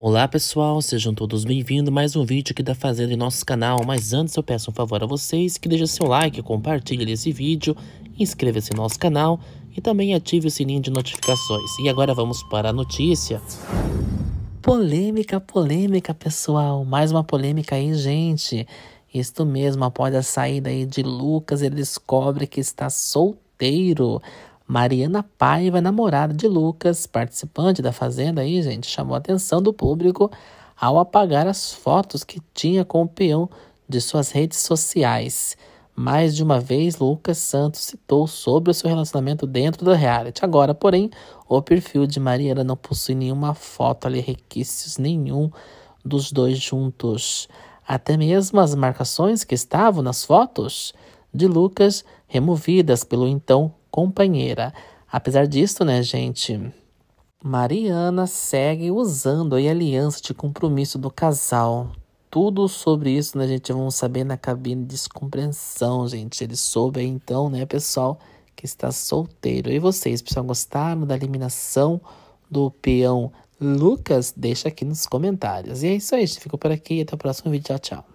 Olá pessoal, sejam todos bem-vindos a mais um vídeo aqui da Fazenda em nosso canal, mas antes eu peço um favor a vocês que deixem seu like, compartilhe esse vídeo, inscreva-se no nosso canal e também ative o sininho de notificações. E agora vamos para a notícia. Polêmica, polêmica pessoal, mais uma polêmica aí gente. Isto mesmo, após a saída aí de Lucas, ele descobre que está solteiro. Mariana Paiva, namorada de Lucas, participante da Fazenda aí, gente, chamou a atenção do público ao apagar as fotos que tinha com o peão de suas redes sociais. Mais de uma vez, Lucas Santos citou sobre o seu relacionamento dentro da reality. Agora, porém, o perfil de Mariana não possui nenhuma foto ali, requisitos nenhum dos dois juntos. Até mesmo as marcações que estavam nas fotos de Lucas removidas pelo então companheira. Apesar disso, né, gente? Mariana segue usando a aliança de compromisso do casal. Tudo sobre isso, né, gente? Vamos saber na cabine de descompreensão, gente. Ele soube então, né, pessoal, que está solteiro. E vocês, pessoal, gostaram da eliminação do peão Lucas? Deixa aqui nos comentários. E é isso aí, gente. Ficou por aqui. Até o próximo vídeo. Tchau, tchau.